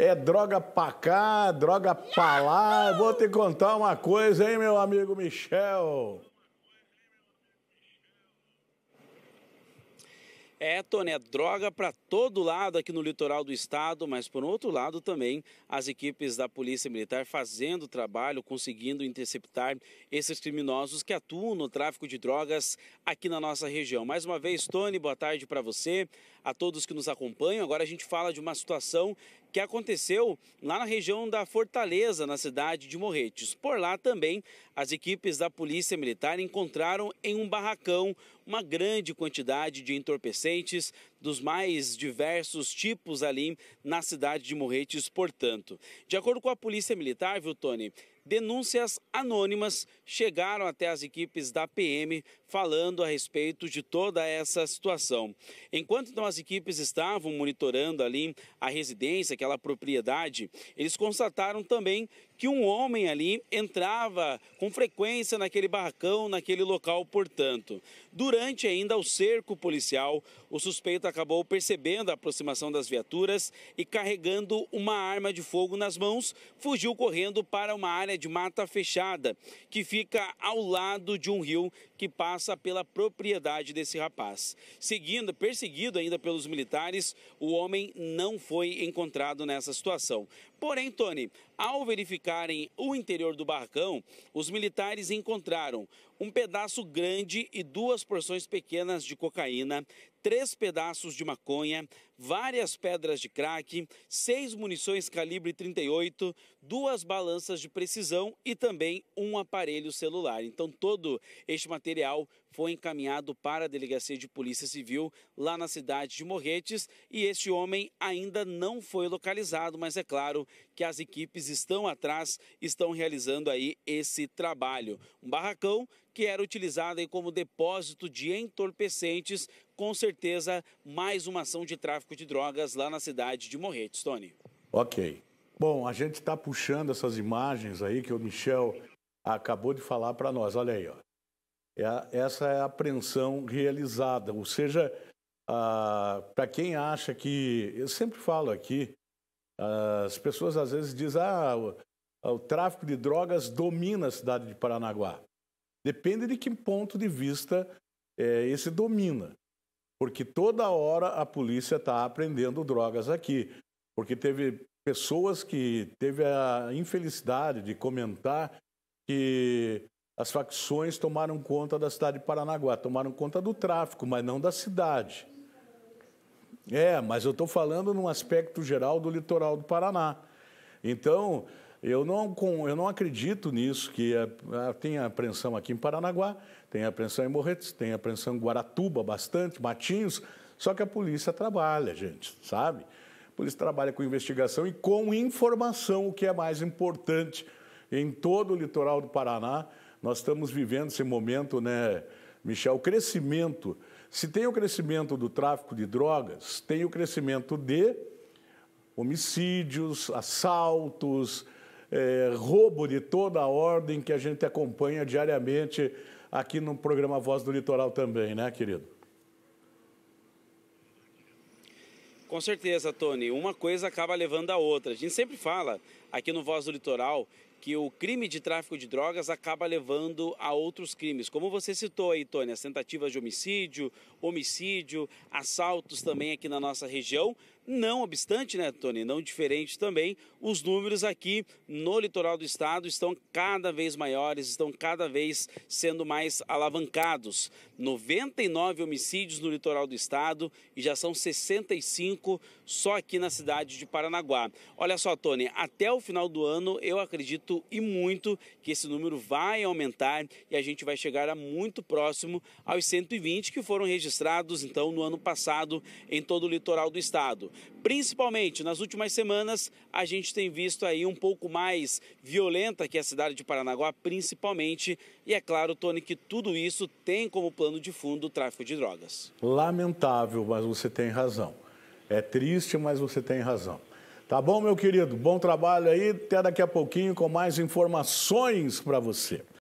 É droga pra cá, droga pra lá. Vou te contar uma coisa, hein, meu amigo Michel. É, Tony, é droga para todo lado aqui no litoral do estado, mas por outro lado também as equipes da Polícia Militar fazendo trabalho, conseguindo interceptar esses criminosos que atuam no tráfico de drogas aqui na nossa região. Mais uma vez, Tony, boa tarde para você a todos que nos acompanham. Agora a gente fala de uma situação que aconteceu lá na região da Fortaleza, na cidade de Morretes. Por lá também, as equipes da Polícia Militar encontraram em um barracão uma grande quantidade de entorpecentes dos mais diversos tipos ali na cidade de Morretes, portanto. De acordo com a Polícia Militar, viu, Tony? denúncias anônimas chegaram até as equipes da PM falando a respeito de toda essa situação. Enquanto então, as equipes estavam monitorando ali a residência, aquela propriedade, eles constataram também que um homem ali entrava com frequência naquele barracão, naquele local, portanto. Durante ainda o cerco policial, o suspeito acabou percebendo a aproximação das viaturas e carregando uma arma de fogo nas mãos, fugiu correndo para uma área de mata fechada que fica ao lado de um rio que passa pela propriedade desse rapaz. Seguindo, perseguido ainda pelos militares, o homem não foi encontrado nessa situação. Porém, Tony, ao verificarem o interior do barracão, os militares encontraram um pedaço grande e duas porções pequenas de cocaína, três pedaços de maconha, várias pedras de crack, seis munições calibre 38, duas balanças de precisão e também um aparelho celular. Então, todo este material foi encaminhado para a Delegacia de Polícia Civil lá na cidade de Morretes e este homem ainda não foi localizado, mas é claro que as equipes estão atrás, estão realizando aí esse trabalho. Um barracão que era utilizada como depósito de entorpecentes. Com certeza, mais uma ação de tráfico de drogas lá na cidade de Morretes, Tony. Ok. Bom, a gente está puxando essas imagens aí que o Michel acabou de falar para nós. Olha aí, ó. É essa é a apreensão realizada. Ou seja, para quem acha que. Eu sempre falo aqui, as pessoas às vezes dizem, ah, o, o, tráfico de drogas domina a cidade de Paranaguá. Depende de que ponto de vista é, esse domina. Porque toda hora a polícia está apreendendo drogas aqui. Porque teve pessoas que teve a infelicidade de comentar que as facções tomaram conta da cidade de Paranaguá, tomaram conta do tráfico, mas não da cidade. É, mas eu estou falando num aspecto geral do litoral do Paraná. Então, eu não, com, eu não acredito nisso, que é, ah, tem a apreensão aqui em Paranaguá, tem a apreensão em Morretes, tem a apreensão em Guaratuba, bastante, Matinhos, só que a polícia trabalha, gente, sabe? A polícia trabalha com investigação e com informação, o que é mais importante. Em todo o litoral do Paraná, nós estamos vivendo esse momento, né, Michel? O crescimento. Se tem o crescimento do tráfico de drogas, tem o crescimento de homicídios, assaltos, é, roubo de toda a ordem que a gente acompanha diariamente aqui no programa Voz do Litoral também, né, querido? Com certeza, Tony. Uma coisa acaba levando a outra. A gente sempre fala aqui no Voz do Litoral que o crime de tráfico de drogas acaba levando a outros crimes. Como você citou aí, Tony, as tentativas de homicídio, homicídio, assaltos também aqui na nossa região. Não obstante, né, Tony? Não diferente também, os números aqui no litoral do estado estão cada vez maiores, estão cada vez sendo mais alavancados. 99 homicídios no litoral do estado e já são 65 só aqui na cidade de Paranaguá. Olha só, Tony, até o o final do ano, eu acredito e muito que esse número vai aumentar e a gente vai chegar a muito próximo aos 120 que foram registrados então no ano passado em todo o litoral do estado. Principalmente nas últimas semanas, a gente tem visto aí um pouco mais violenta que a cidade de Paranaguá, principalmente, e é claro, Tony, que tudo isso tem como plano de fundo o tráfico de drogas. Lamentável, mas você tem razão. É triste, mas você tem razão. Tá bom, meu querido? Bom trabalho aí. Até daqui a pouquinho com mais informações para você.